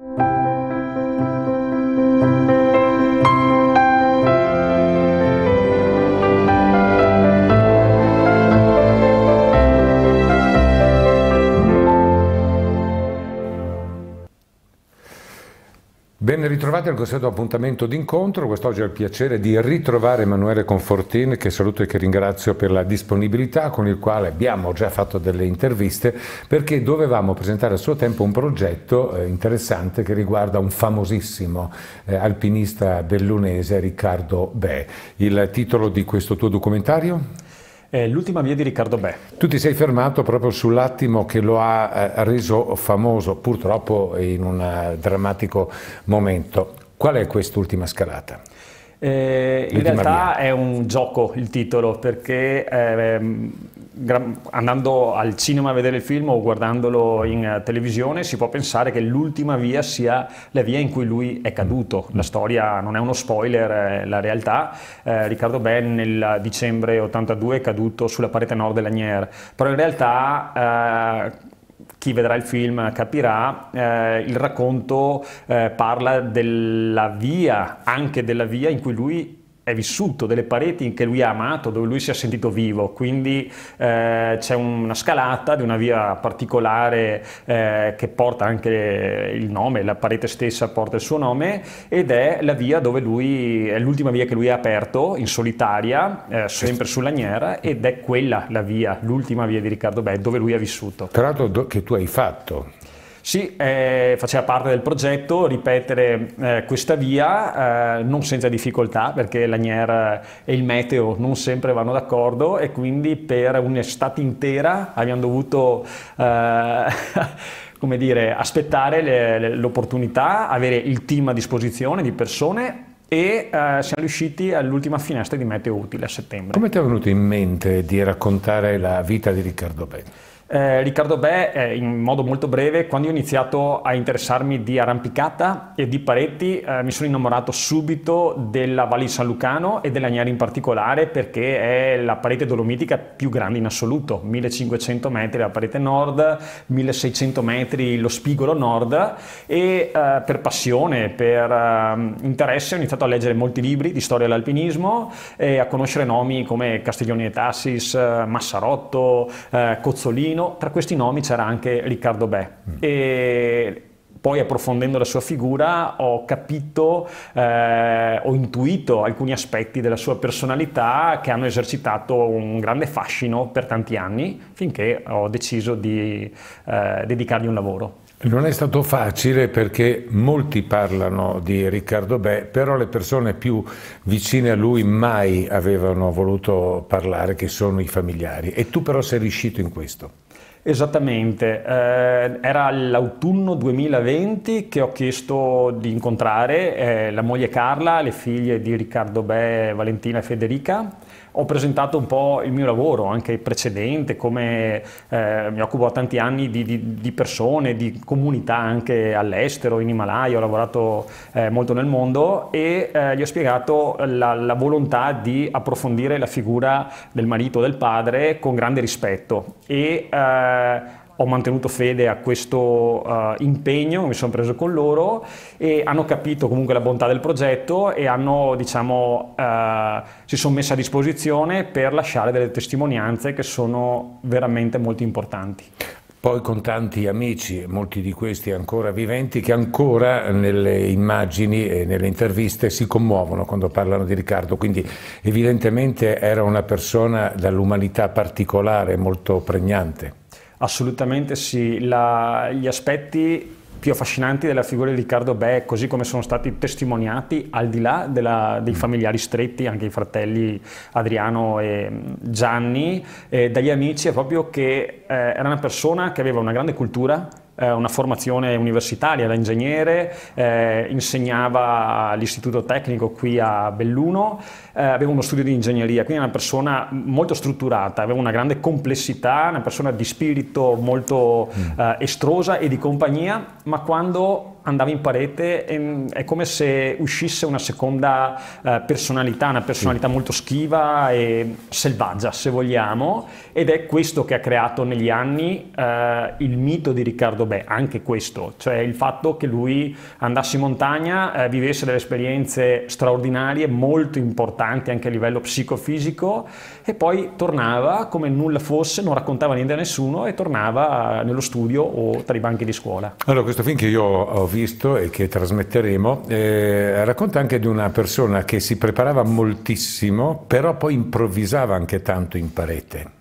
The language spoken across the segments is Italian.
you ritrovati al consueto appuntamento d'incontro, quest'oggi ho il piacere di ritrovare Emanuele Confortin, che saluto e che ringrazio per la disponibilità con il quale abbiamo già fatto delle interviste perché dovevamo presentare a suo tempo un progetto eh, interessante che riguarda un famosissimo eh, alpinista bellunese Riccardo Bè. Il titolo di questo tuo documentario? eh, L'ultima via di Riccardo Bè. Tu ti sei fermato proprio sull'attimo che lo ha eh, reso famoso, purtroppo in un eh, drammatico momento. Qual è quest'ultima scalata? Eh, in realtà via. è un gioco il titolo perché ehm, andando al cinema a vedere il film o guardandolo in eh, televisione si può pensare che l'ultima via sia la via in cui lui è caduto. La storia non è uno spoiler, è la realtà. Eh, Riccardo Ben nel dicembre 82 è caduto sulla parete nord dell'Agnier, però in realtà... Eh, chi vedrà il film capirà, eh, il racconto eh, parla della via, anche della via in cui lui è vissuto, delle pareti che lui ha amato, dove lui si è sentito vivo, quindi eh, c'è una scalata di una via particolare eh, che porta anche il nome, la parete stessa porta il suo nome ed è la via dove lui, è l'ultima via che lui ha aperto in solitaria, eh, sempre sull'Agnera ed è quella la via, l'ultima via di Riccardo Bell dove lui ha vissuto. Tra l'altro che tu hai fatto. Sì, eh, faceva parte del progetto ripetere eh, questa via eh, non senza difficoltà perché l'Anier eh, e il meteo non sempre vanno d'accordo e quindi per un'estate intera abbiamo dovuto eh, come dire, aspettare l'opportunità, avere il team a disposizione di persone e eh, siamo riusciti all'ultima finestra di Meteo Utile a settembre. Come ti è venuto in mente di raccontare la vita di Riccardo Bene? Eh, Riccardo Bè, eh, in modo molto breve, quando ho iniziato a interessarmi di arrampicata e di pareti, eh, mi sono innamorato subito della Valle di San Lucano e dell'Agnari in particolare perché è la parete dolomitica più grande in assoluto, 1500 metri la parete nord, 1600 metri lo spigolo nord e eh, per passione, per ehm, interesse ho iniziato a leggere molti libri di storia dell'alpinismo e a conoscere nomi come Castiglione Tassis, eh, Massarotto, eh, Cozzolino, almeno tra questi nomi c'era anche Riccardo Bè. Mm. E poi approfondendo la sua figura ho capito, eh, ho intuito alcuni aspetti della sua personalità che hanno esercitato un grande fascino per tanti anni finché ho deciso di eh, dedicargli un lavoro. Non è stato facile perché molti parlano di Riccardo Bè, però le persone più vicine a lui mai avevano voluto parlare, che sono i familiari. E tu però sei riuscito in questo. Esattamente, eh, era l'autunno 2020 che ho chiesto di incontrare eh, la moglie Carla, le figlie di Riccardo Bè, Valentina e Federica ho presentato un po' il mio lavoro, anche precedente, come eh, mi occupo da tanti anni di, di, di, persone, di comunità anche all'estero, in Himalaya, ho lavorato eh, molto nel mondo e eh, gli ho spiegato la, la, volontà di approfondire la figura del marito, del padre con grande rispetto e eh, ho mantenuto fede a questo uh, impegno mi sono preso con loro e hanno capito comunque la bontà del progetto e hanno, diciamo, uh, si sono messi a disposizione per lasciare delle testimonianze che sono veramente molto importanti poi con tanti amici, molti di questi ancora viventi, che ancora nelle immagini e nelle interviste si commuovono quando parlano di Riccardo, quindi evidentemente era una persona dall'umanità particolare, molto pregnante. Assolutamente sì, La, gli aspetti più affascinanti della figura di Riccardo Beh, così come sono stati testimoniati, al di là della, dei mm. familiari stretti, anche i fratelli Adriano e mm, Gianni, eh, dagli amici, è proprio che eh, era una persona che aveva una grande cultura, eh, una formazione universitaria da ingegnere, eh, insegnava all'istituto tecnico qui a Belluno, eh, aveva uno studio di ingegneria, quindi una persona molto strutturata, aveva una grande complessità, una persona di spirito molto mm. eh, estrosa e di compagnia, ma quando andava in parete e, mm, è come se uscisse una seconda eh, personalità, una personalità sì. molto schiva e selvaggia se vogliamo ed è questo che ha creato negli anni eh, il mito di Riccardo Bè, anche questo, cioè il fatto che lui andasse in montagna, eh, vivesse delle esperienze straordinarie, molto importanti anche a livello psicofisico e poi tornava come nulla fosse, non raccontava niente a nessuno e tornava nello studio o tra i banchi di scuola. Allora questo film che io ho visto e che trasmetteremo, eh, racconta anche di una persona che si preparava moltissimo, però poi improvvisava anche tanto in parete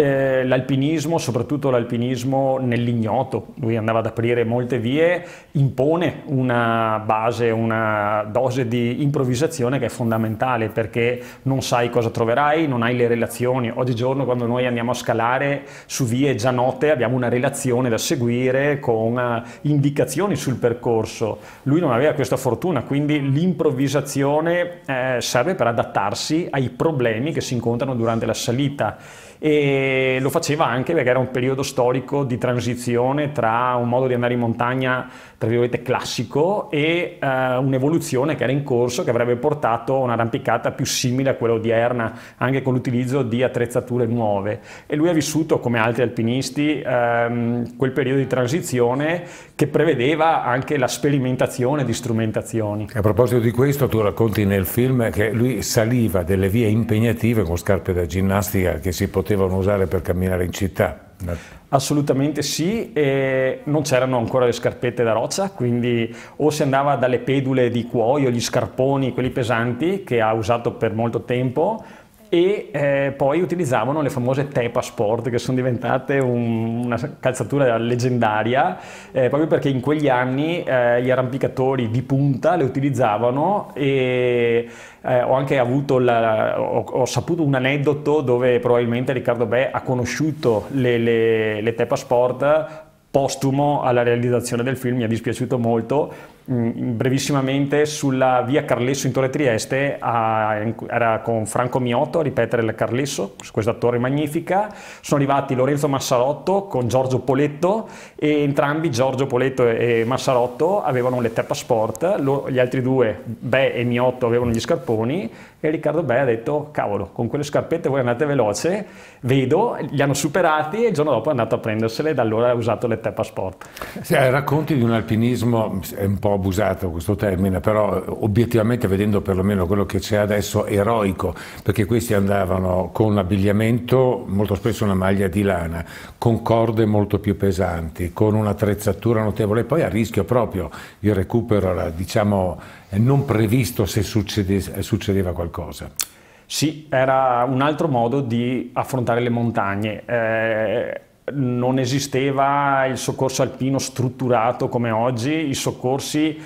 eh, l'alpinismo, soprattutto l'alpinismo nell'ignoto, lui andava ad aprire molte vie, impone una base, una dose di improvvisazione che è fondamentale perché non sai cosa troverai, non hai le relazioni. Oggigiorno quando noi andiamo a scalare su vie già note abbiamo una relazione da seguire con eh, indicazioni sul percorso. Lui non aveva questa fortuna, quindi l'improvvisazione eh, serve per adattarsi ai problemi che si incontrano durante la salita e lo faceva anche perché era un periodo storico di transizione tra un modo di andare in montagna, tra virgolette, classico e eh, un'evoluzione che era in corso che avrebbe portato a un'arrampicata più simile a quella odierna, anche con l'utilizzo di attrezzature nuove. E lui ha vissuto, come altri alpinisti, ehm, quel periodo di transizione che prevedeva anche la sperimentazione di strumentazioni. A proposito di questo, tu racconti nel film che lui saliva delle vie impegnative con scarpe da ginnastica che si potevano potevano usare per camminare in città. Assolutamente sì, e non c'erano ancora le scarpette da roccia, quindi o si andava dalle pedule di cuoio, gli scarponi, quelli pesanti che ha usato per molto tempo, e eh, poi utilizzavano le famose Tepa Sport che sono diventate un, una calzatura leggendaria eh, proprio perché in quegli anni eh, gli arrampicatori di punta le utilizzavano e eh, ho anche avuto la, ho, ho, saputo un aneddoto dove probabilmente Riccardo Bè ha conosciuto le, le, le Tepa Sport postumo alla realizzazione del film mi è dispiaciuto molto Mm, brevissimamente sulla via Carlesso in Torre Trieste a, era con Franco Miotto a ripetere il Carlesso su questa torre magnifica sono arrivati Lorenzo Massarotto con Giorgio Poletto e entrambi Giorgio Poletto e Massarotto avevano le Teppa Sport lo, gli altri due Be e Miotto avevano gli scarponi e Riccardo Be ha detto cavolo con quelle scarpette voi andate veloce vedo, li hanno superati e il giorno dopo è andato a prendersele e da allora ha usato le Teppa Sport. Sì, racconti di un alpinismo, è un po' abusato questo termine, però obiettivamente vedendo perlomeno quello che c'è adesso eroico, perché questi andavano con abbigliamento, molto spesso una maglia di lana, con corde molto più pesanti, con un'attrezzatura notevole e poi a rischio proprio il recupero, diciamo, non previsto se succedeva qualcosa. Sì, era un altro modo di affrontare le montagne. Eh, non esisteva il soccorso alpino strutturato come oggi, i soccorsi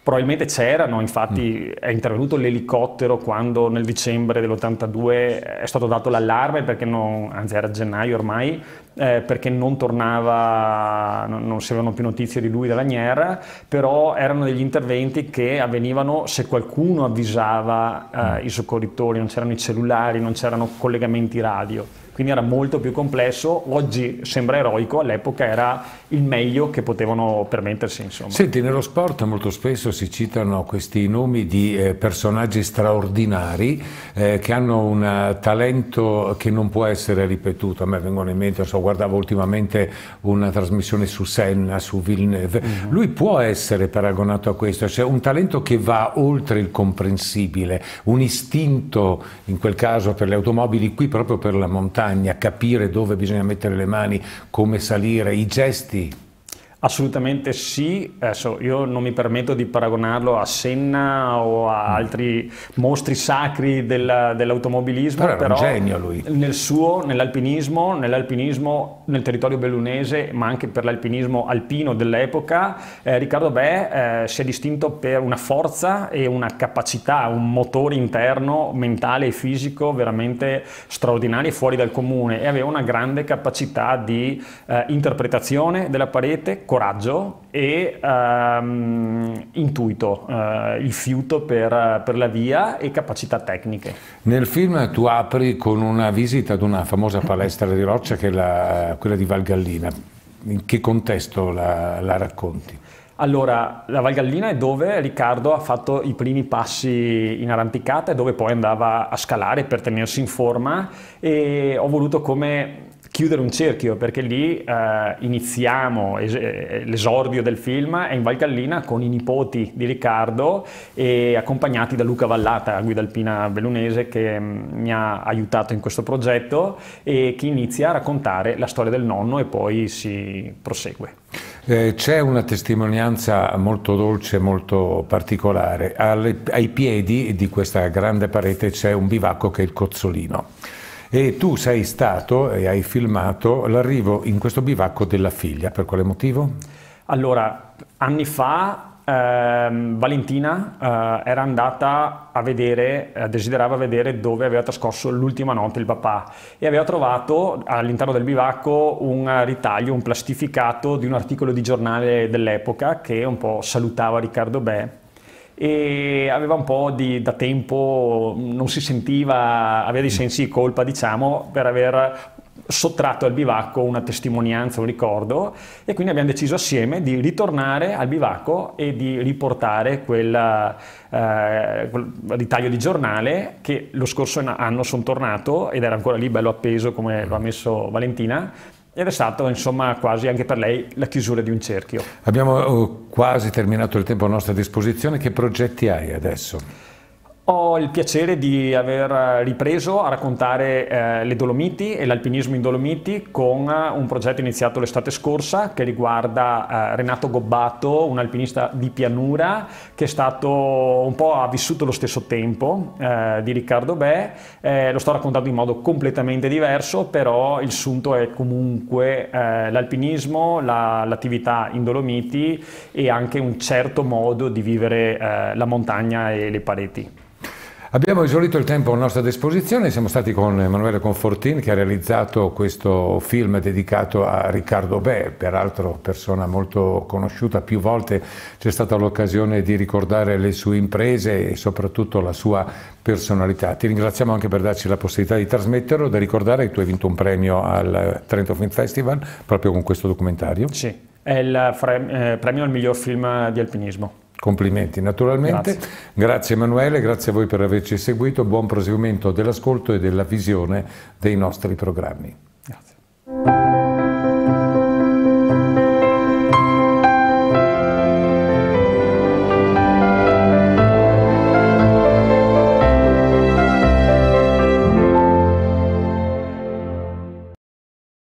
probabilmente c'erano, infatti mm. è intervenuto l'elicottero quando nel dicembre dell'82 è stato dato l'allarme, perché non, anzi era gennaio ormai, eh, perché non tornava, non, non si avevano più notizie di lui da Lanier, però erano degli interventi che avvenivano se qualcuno avvisava eh, i soccorritori, non c'erano i cellulari, non c'erano collegamenti radio. Quindi era molto più complesso, oggi sembra eroico, all'epoca era il meglio che potevano permettersi. Insomma. Senti, nello sport molto spesso si citano questi nomi di eh, personaggi straordinari eh, che hanno un eh, talento che non può essere ripetuto. A me vengono in mente, non so, guardavo ultimamente una trasmissione su Senna, su Villeneuve, mm. lui può essere paragonato a questo, cioè un talento che va oltre il comprensibile, un istinto in quel caso per le automobili, qui proprio per la montagna, capire dove bisogna mettere le mani, come salire, i gesti Assolutamente sì, Adesso io non mi permetto di paragonarlo a Senna o a mm. altri mostri sacri della, dell'automobilismo, però, però genio lui. Nel suo, nell'alpinismo, nell'alpinismo nel territorio bellunese, ma anche per l'alpinismo alpino dell'epoca, eh, Riccardo Bè eh, si è distinto per una forza e una capacità, un motore interno, mentale e fisico veramente straordinari e fuori dal comune e aveva una grande capacità di eh, interpretazione della parete coraggio e ehm, intuito, eh, il fiuto per, per, la via e capacità tecniche. Nel film tu apri con una visita ad una famosa palestra di roccia che è la, quella di Valgallina. In che contesto la, la racconti? Allora, la Valgallina è dove Riccardo ha fatto i primi passi in arrampicata e dove poi andava a scalare per tenersi in forma e ho voluto come chiudere un cerchio perché lì eh, iniziamo es- eh, l'esordio del film è in Valcallina con i nipoti di Riccardo e accompagnati da Luca Vallata, guida alpina bellunese che mh, mm, mi ha aiutato in questo progetto e che inizia a raccontare la storia del nonno e poi si prosegue. Eh, c'è una testimonianza molto dolce, molto particolare. ai piedi di questa grande parete c'è un bivacco che è il Cozzolino e tu sei stato e hai filmato l'arrivo in questo bivacco della figlia, per quale motivo? Allora, anni fa Uh, Valentina uh, era andata a vedere, uh, desiderava vedere dove aveva trascorso l'ultima notte il papà e aveva trovato all'interno del bivacco un ritaglio, un plastificato di un articolo di giornale dell'epoca che un po' salutava Riccardo Bè e aveva un po' di, da tempo, non si sentiva, aveva dei sensi di colpa diciamo per aver sottratto al bivacco una testimonianza, un ricordo e quindi abbiamo deciso assieme di ritornare al bivacco e di riportare quella, eh, quel ritaglio di giornale che lo scorso anno sono tornato ed era ancora lì bello appeso come lo ha messo Valentina ed è stato insomma quasi anche per lei la chiusura di un cerchio. Abbiamo oh, quasi terminato il tempo a nostra disposizione, che progetti hai adesso? Ho il piacere di aver ripreso a raccontare eh, le Dolomiti e l'alpinismo in Dolomiti con eh, un progetto iniziato l'estate scorsa che riguarda eh, Renato Gobbato, un alpinista di pianura che è stato un po' ha vissuto lo stesso tempo eh, di Riccardo Bè. Eh, lo sto raccontando in modo completamente diverso, però il sunto è comunque eh, l'alpinismo, la, l'attività in Dolomiti e anche un certo modo di vivere la montagna e le pareti. Abbiamo esaurito il tempo a nostra disposizione, siamo stati con Emanuele Confortin che ha realizzato questo film dedicato a Riccardo Bè, peraltro persona molto conosciuta, più volte c'è stata l'occasione di ricordare le sue imprese e soprattutto la sua personalità. Ti ringraziamo anche per darci la possibilità di trasmetterlo, da ricordare che tu hai vinto un premio al Trento Film Festival proprio con questo documentario. Sì, è il eh, premio al miglior film di alpinismo. Complimenti naturalmente, grazie. grazie. Emanuele, grazie a voi per averci seguito, buon proseguimento dell'ascolto e della visione dei nostri programmi.